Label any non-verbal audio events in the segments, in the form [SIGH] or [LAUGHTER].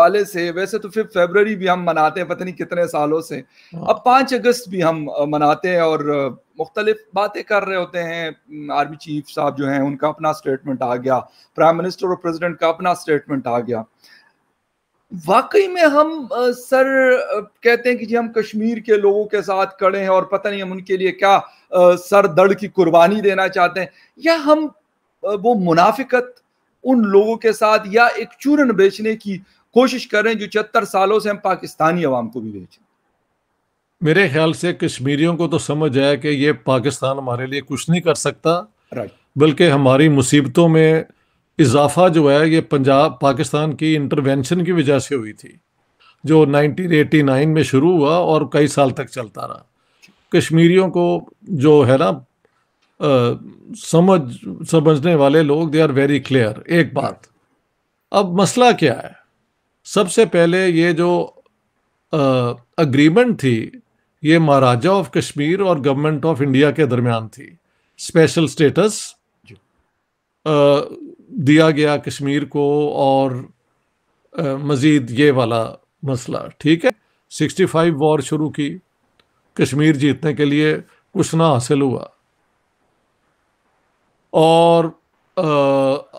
हवाले से वैसे तो फिफ्थ फेबररी भी हम मनाते हैं पता नहीं कितने सालों से हाँ। अब पाँच अगस्त भी हम मनाते हैं और मुख्तलिफ बातें कर रहे होते हैं आर्मी चीफ साहब जो हैं उनका अपना स्टेटमेंट आ गया प्राइम मिनिस्टर और प्रेसिडेंट का अपना स्टेटमेंट आ गया वाकई में हम सर कहते हैं कि जी हम कश्मीर के लोगों के साथ खड़े हैं और पता नहीं हम उनके लिए क्या सर दर्द की कुर्बानी देना चाहते हैं या हम वो मुनाफिकत उन लोगों के साथ या एक चूरन बेचने की कोशिश करें जो चहत्तर सालों से हम पाकिस्तानी अवाम को भी भेजें मेरे ख्याल से कश्मीरियों को तो समझ आया कि ये पाकिस्तान हमारे लिए कुछ नहीं कर सकता बल्कि हमारी मुसीबतों में इजाफा जो है ये पंजाब पाकिस्तान की इंटरवेंशन की वजह से हुई थी जो 1989 में शुरू हुआ और कई साल तक चलता रहा कश्मीरियों को जो है ना आ, समझ समझने वाले लोग दे आर वेरी क्लियर एक बात अब मसला क्या है सबसे पहले ये जो अग्रीमेंट थी ये महाराजा ऑफ कश्मीर और गवर्नमेंट ऑफ इंडिया के दरमियान थी स्पेशल स्टेटस दिया गया कश्मीर को और आ, मजीद ये वाला मसला ठीक है 65 वॉर शुरू की कश्मीर जीतने के लिए कुछ ना हासिल हुआ और आ,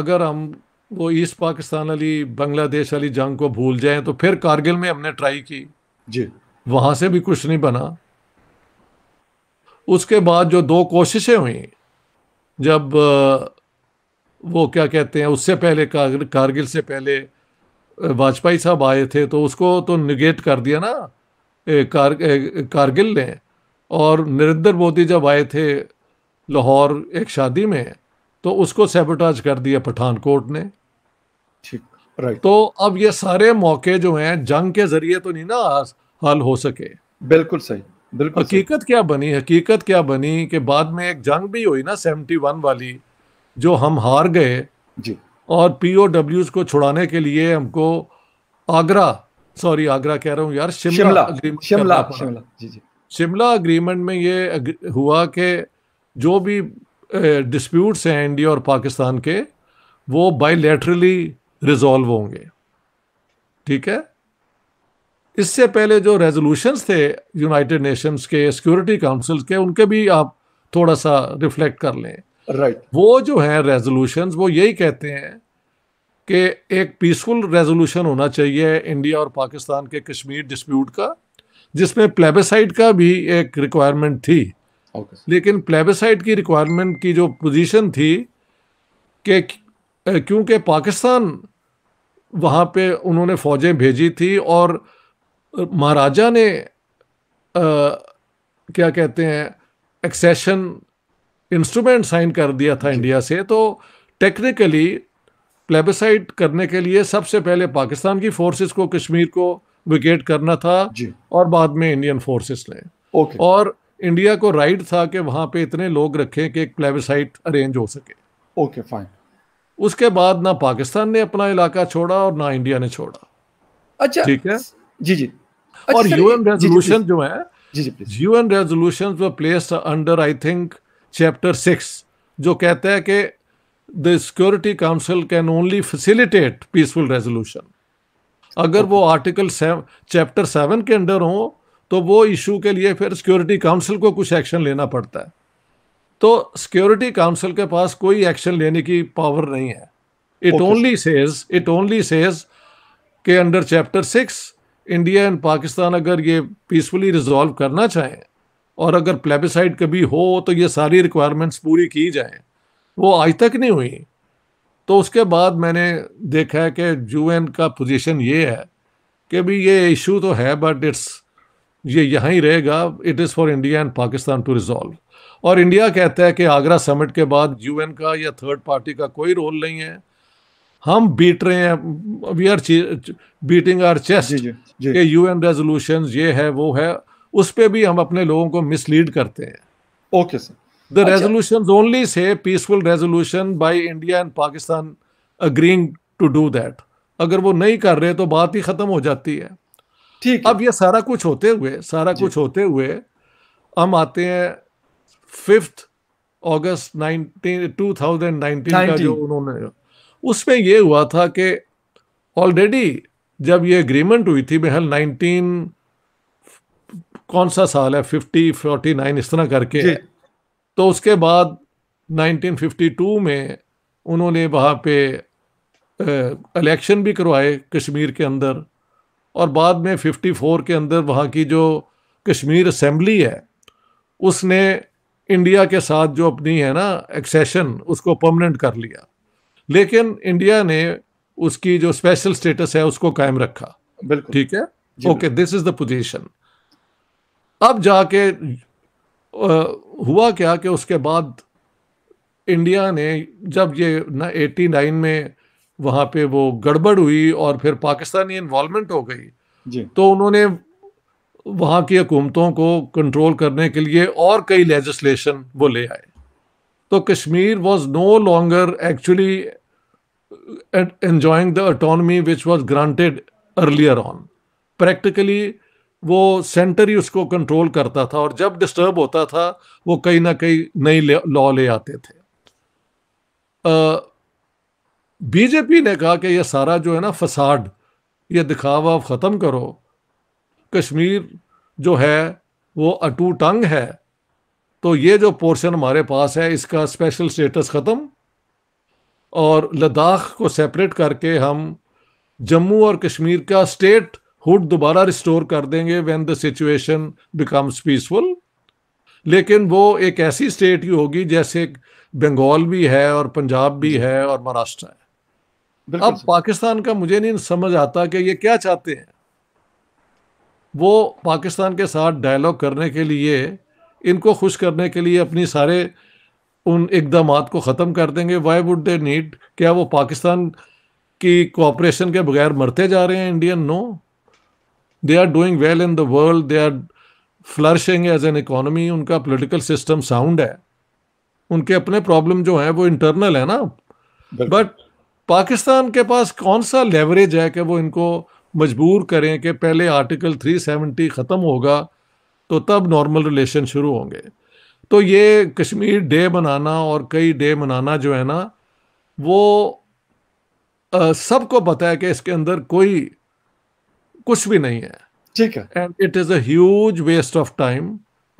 अगर हम वो ईस्ट पाकिस्तान वाली बांग्लादेश वाली जंग को भूल जाएं तो फिर कारगिल में हमने ट्राई की जी वहाँ से भी कुछ नहीं बना उसके बाद जो दो कोशिशें हुई जब वो क्या कहते हैं उससे पहले कारगिल से पहले वाजपेयी साहब आए थे तो उसको तो निगेट कर दिया ना कार कारगिल ने और नरेंद्र मोदी जब आए थे लाहौर एक शादी में तो उसको सेबोटाज कर दिया पठानकोट ने ठीक राइट तो अब ये सारे मौके जो हैं जंग के जरिए तो नहीं ना हल हो सके बिल्कुल सही बिल्कुल हकीकत क्या बनी हकीकत क्या बनी कि बाद में एक जंग भी हुई ना सेवेंटी वन वाली जो हम हार गए जी और पी ओ डब्ल्यूज को छुड़ाने के लिए हमको आगरा सॉरी आगरा कह रहा हूँ यार शिमला अग्रीमेंट शिमला शिमला जी जी शिमला अग्रीमेंट में ये हुआ कि जो भी डिस्प्यूट्स हैं इंडिया और पाकिस्तान के वो बाइलेटरली रिजॉल्व होंगे ठीक है इससे पहले जो रेजोल्यूशंस थे यूनाइटेड नेशंस के सिक्योरिटी काउंसिल के उनके भी आप थोड़ा सा रिफ्लेक्ट कर लें राइट right. वो जो है रेजोल्यूशंस वो यही कहते हैं कि एक पीसफुल रेजोल्यूशन होना चाहिए इंडिया और पाकिस्तान के कश्मीर डिस्प्यूट का जिसमें प्लेबेसाइड का भी एक रिक्वायरमेंट थी लेकिन प्लेबिसाइड की रिक्वायरमेंट की जो पोजीशन थी कि क्योंकि पाकिस्तान वहाँ पे उन्होंने फ़ौजें भेजी थी और महाराजा ने आ, क्या कहते हैं एक्सेशन इंस्ट्रूमेंट साइन कर दिया था इंडिया से तो टेक्निकली प्लेबिसाइड करने के लिए सबसे पहले पाकिस्तान की फोर्सेस को कश्मीर को विकेट करना था और बाद में इंडियन फोर्सेस ने और इंडिया को राइट था कि वहाँ पे इतने लोग रखें कि एक प्लेबिसाइट अरेंज हो सके ओके फाइन उसके बाद ना पाकिस्तान ने अपना इलाका छोड़ा और ना इंडिया ने छोड़ा अच्छा ठीक है जी जी अच्छा, और यूएन रेजोल्यूशन जो है UN resolution place under I think chapter six जो कहता है कि the Security Council can only facilitate peaceful resolution अगर okay. वो आर्टिकल चैप्टर सेवन के अंडर हो तो वो इशू के लिए फिर सिक्योरिटी काउंसिल को कुछ एक्शन लेना पड़ता है तो सिक्योरिटी काउंसिल के पास कोई एक्शन लेने की पावर नहीं है it only says it only says के under chapter six India and Pakistan अगर ये पीसफुली रिजॉल्व करना चाहें और अगर प्लेबिसाइड कभी हो तो ये सारी रिक्वायरमेंट्स पूरी की जाएं वो आज तक नहीं हुई तो उसके बाद मैंने देखा है कि यू का पोजीशन ये है कि भी ये इशू तो है बट इट्स ये यहाँ ही रहेगा it is for India and Pakistan to resolve और इंडिया कहता है कि आगरा समिट के बाद यूएन का या थर्ड पार्टी का कोई रोल नहीं है हम बीट रहे हैं we are beating our chest के यूएन रेजोल्यूशन ये है वो है उस पर भी हम अपने लोगों को मिसलीड करते हैं okay sir the resolution only says peaceful resolution by India and Pakistan agreeing to do that अगर वो नहीं कर रहे तो बात ही ख़त्म हो जाती है ठीक अब ये सारा कुछ होते हुए सारा कुछ होते हुए हम आते हैं fifth August nineteen two thousand nineteen का जो उन्होंने उसमें ये हुआ था कि ऑलरेडी जब ये अग्रीमेंट हुई थी महल नाइनटीन कौन सा साल है फिफ्टी फोर्टी नाइन इस तरह करके तो उसके बाद 1952 में उन्होंने वहाँ पे इलेक्शन भी करवाए कश्मीर के अंदर और बाद में 54 के अंदर वहाँ की जो कश्मीर असम्बली है उसने इंडिया के साथ जो अपनी है ना एक्सेशन उसको परमानेंट कर लिया लेकिन इंडिया ने उसकी जो स्पेशल स्टेटस है उसको कायम रखा बिल्कुल ठीक है okay this is the position अब जाके आ, हुआ क्या कि उसके बाद इंडिया ने जब ये ना एटी नाइन में वहाँ पे वो गड़बड़ हुई और फिर पाकिस्तानी इन्वॉलमेंट हो गई तो उन्होंने वहाँ की हुकूमतों को कंट्रोल करने के लिए और कई लेजिस्लेशन वो ले आए तो Kashmir was no longer actually enjoying the autonomy which was granted earlier on practically वो सेंटर ही उसको कंट्रोल करता था और जब डिस्टर्ब होता था वो कहीं ना कहीं नई लॉ ले आते थे uh, बीजेपी ने कहा कि यह सारा जो है ना फसाड यह दिखावा ख़त्म करो कश्मीर जो है वो अटू टंग है तो ये जो पोर्शन हमारे पास है इसका स्पेशल स्टेटस ख़त्म और लद्दाख को सेपरेट करके हम जम्मू और कश्मीर का स्टेट हुड दोबारा रिस्टोर कर देंगे when the situation becomes peaceful लेकिन वो एक ऐसी स्टेट ही होगी जैसे बंगाल भी है और पंजाब भी है और महाराष्ट्र है अब पाकिस्तान का मुझे नहीं समझ आता कि ये क्या चाहते हैं वो पाकिस्तान के साथ डायलॉग करने के लिए इनको खुश करने के लिए अपनी सारे उन इकदाम को ख़त्म कर देंगे वाई वुड दे नीड क्या वो पाकिस्तान की कोऑपरेशन के बगैर मरते जा रहे हैं Indian no they are doing well in the world they are flourishing as an economy उनका पॉलिटिकल सिस्टम साउंड है उनके अपने प्रॉब्लम जो हैं वो इंटरनल है ना बट पाकिस्तान के पास कौन सा लेवरेज है कि वो इनको मजबूर करें कि पहले आर्टिकल 370 ख़त्म होगा तो तब नॉर्मल रिलेशन शुरू होंगे तो ये कश्मीर डे मनाना और कई डे मनाना जो है ना वो सबको पता है कि इसके अंदर कोई कुछ भी नहीं है ठीक है and it is a waste of time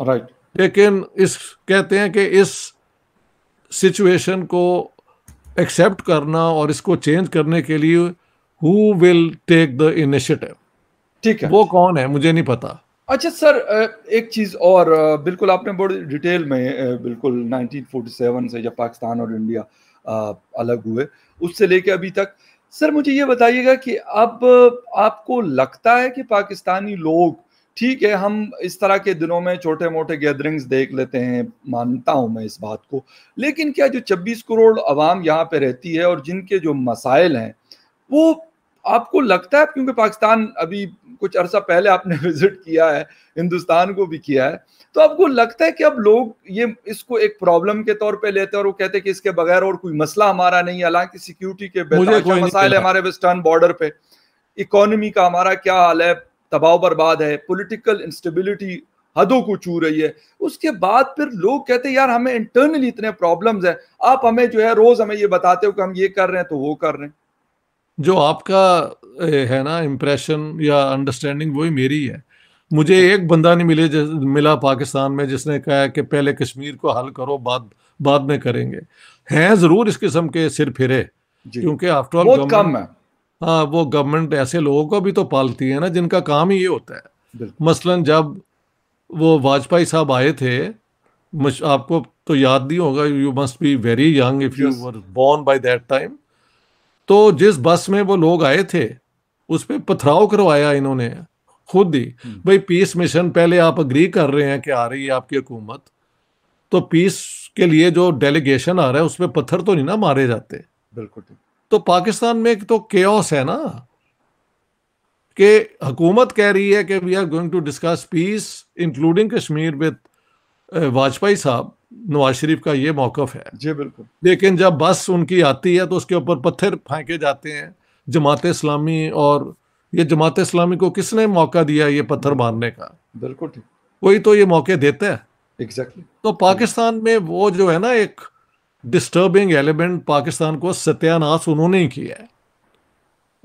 right लेकिन इस कहते हैं कि इस सिचुएशन को एक्सेप्ट करना और इसको चेंज करने के लिए who will take the initiative ठीक है वो कौन है मुझे नहीं पता अच्छा सर एक चीज़ और बिल्कुल आपने बड़ी डिटेल में बिल्कुल 1947 से जब पाकिस्तान और इंडिया अलग हुए उससे लेके अभी तक सर मुझे ये बताइएगा कि अब आपको लगता है कि पाकिस्तानी लोग ठीक है हम इस तरह के दिनों में छोटे मोटे गैदरिंग्स देख लेते हैं मानता हूं मैं इस बात को लेकिन क्या जो 26 करोड़ आवाम यहाँ पे रहती है और जिनके जो मसाइल हैं वो आपको लगता है क्योंकि पाकिस्तान अभी कुछ अरसा पहले आपने [LAUGHS] विजिट किया है हिंदुस्तान को भी किया है तो आपको लगता है कि अब लोग ये इसको एक प्रॉब्लम के तौर पे लेते हैं और वो कहते हैं कि इसके बगैर और कोई मसला हमारा नहीं है हालांकि सिक्योरिटी के मसाइल है हमारे वेस्टर्न बॉर्डर पे इकोनॉमी का हमारा क्या हाल है तबाव बर्बाद है पॉलिटिकल इंस्टेबिलिटी हदों को छू रही है उसके बाद फिर लोग कहते हैं यार हमें इंटरनली इतने प्रॉब्लम्स हैं आप हमें जो है रोज हमें ये बताते हो कि हम ये कर रहे हैं तो वो कर रहे हैं जो आपका है ना इम्प्रेशन या अंडरस्टैंडिंग वही मेरी है मुझे एक बंदा नहीं मिले मिला पाकिस्तान में जिसने कहा कि पहले कश्मीर को हल करो बाद बाद में करेंगे हैं जरूर इस किस्म के सिर फिरे क्योंकि आफ्टर ऑल कम है हाँ वो गवर्नमेंट ऐसे लोगों को भी तो पालती है ना जिनका काम ही ये होता है मसलन जब वो वाजपेयी साहब आए थे आपको तो याद नहीं होगा you must be very young if you were born by that time तो जिस बस में वो लोग आए थे उस पर पथराव करवाया इन्होंने खुद ही हम्म। भाई पीस मिशन पहले आप अग्री कर रहे हैं कि आ रही है आपकी हुकूमत तो पीस के लिए जो डेलीगेशन आ रहा है उस पर पत्थर तो नहीं ना मारे जाते बिल्कुल तो पाकिस्तान में तो केस है ना कि हुकूमत कह रही है कि we are going to discuss peace including Kashmir with Vajpayee साहब नवाज शरीफ का ये मौकफ है जी बिल्कुल लेकिन जब बस उनकी आती है तो उसके ऊपर पत्थर फेंके जाते हैं जमात इस्लामी और ये जमात इस्लामी को किसने मौका दिया ये पत्थर मारने का बिल्कुल ठीक कोई तो ये मौके देता है एग्जैक्टली exactly. तो पाकिस्तान में वो जो है ना एक डिस्टर्बिंग एलिमेंट पाकिस्तान को सत्यानाश उन्होंने ही किया है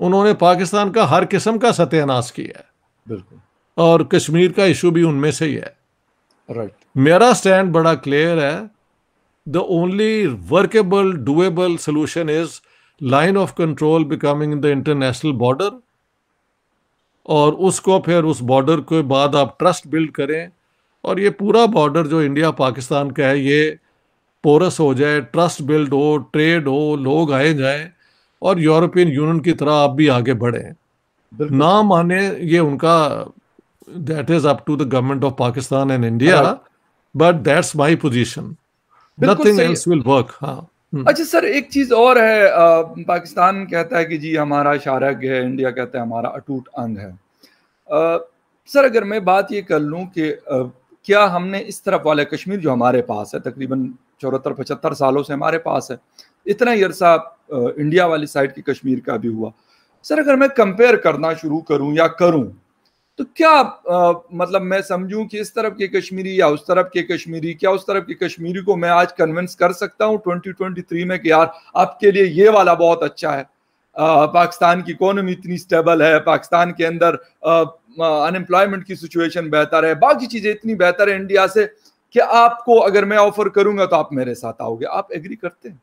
उन्होंने पाकिस्तान का हर किस्म का सत्यानाश किया है बिल्कुल और कश्मीर का इशू भी उनमें से ही है राइट right. मेरा स्टैंड बड़ा क्लियर है the only workable doable solution is line of control becoming the international border और उसको फिर उस बॉर्डर के बाद आप ट्रस्ट बिल्ड करें और ये पूरा बॉर्डर जो इंडिया पाकिस्तान का है ये पोरस हो जाए ट्रस्ट बिल्ड हो ट्रेड हो लोग आए जाएं और यूरोपियन यूनियन की तरह आप भी आगे बढ़े ना माने ये उनका that is up to the government of Pakistan and India but that's my position nothing else will work हाँ हम्म। अच्छा सर एक चीज और है आ, पाकिस्तान कहता है कि जी हमारा शारक है इंडिया कहता है हमारा अटूट अंग है आ, सर अगर मैं बात ये कर लूँ कि आ, क्या हमने इस तरफ वाला कश्मीर जो हमारे पास है तकरीबन चौहत्तर पचहत्तर सालों से हमारे पास है इतना ही अरसा इंडिया वाली साइड की कश्मीर का भी हुआ सर अगर मैं कंपेयर करना शुरू करूं या करूं तो क्या आ, मतलब मैं समझूं कि इस तरफ के कश्मीरी या उस तरफ के कश्मीरी क्या उस तरफ के कश्मीरी को मैं आज कन्विंस कर सकता हूं 2023 में कि यार आपके लिए ये वाला बहुत अच्छा है आ, पाकिस्तान की इकोनॉमी इतनी स्टेबल है पाकिस्तान के अंदर अनएम्प्लॉयमेंट की सिचुएशन बेहतर है बाकी चीज़ें इतनी बेहतर है इंडिया से कि आपको अगर मैं ऑफर करूंगा तो आप मेरे साथ आओगे आप एग्री करते हैं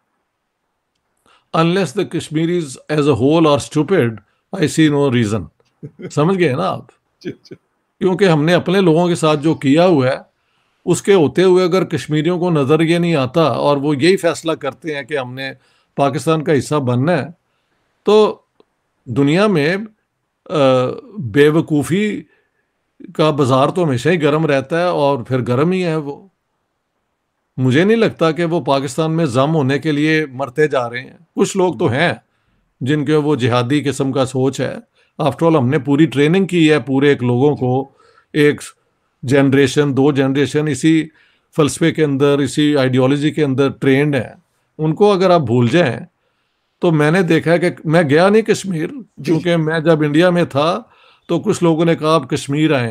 unless the Kashmiris as a whole are stupid I see no reason समझ गए ना आप क्योंकि हमने अपने लोगों के साथ जो किया हुआ है उसके होते हुए अगर कश्मीरियों को नज़र ये नहीं आता और वो यही फैसला करते हैं कि हमने पाकिस्तान का हिस्सा बनना है तो दुनिया में बेवकूफ़ी का बाज़ार तो हमेशा ही गर्म रहता है और फिर गर्म ही है वो मुझे नहीं लगता कि वो पाकिस्तान में जम होने के लिए मरते जा रहे हैं कुछ लोग तो हैं जिनके वो जिहादी किस्म का सोच है आफ्टरऑल हमने पूरी ट्रेनिंग की है पूरे एक लोगों को एक जनरेशन दो जनरेशन इसी फलसफे के अंदर इसी आइडियोलॉजी के अंदर ट्रेंड है उनको अगर आप भूल जाएं तो मैंने देखा है कि मैं गया नहीं कश्मीर क्योंकि मैं जब इंडिया में था तो कुछ लोगों ने कहा आप कश्मीर आए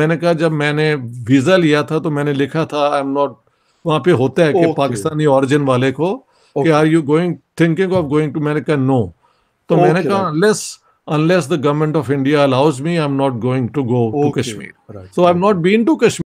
मैंने कहा जब मैंने वीजा लिया था तो मैंने लिखा था आई एम नॉट वहां पे होता है कि पाकिस्तानी ऑरिजिन वाले को कि are you going thinking of going to मैंने कहा नो तो मैंने कहा unless unless the government of India allows me I am not going to go to Kashmir so I am not been to Kashmir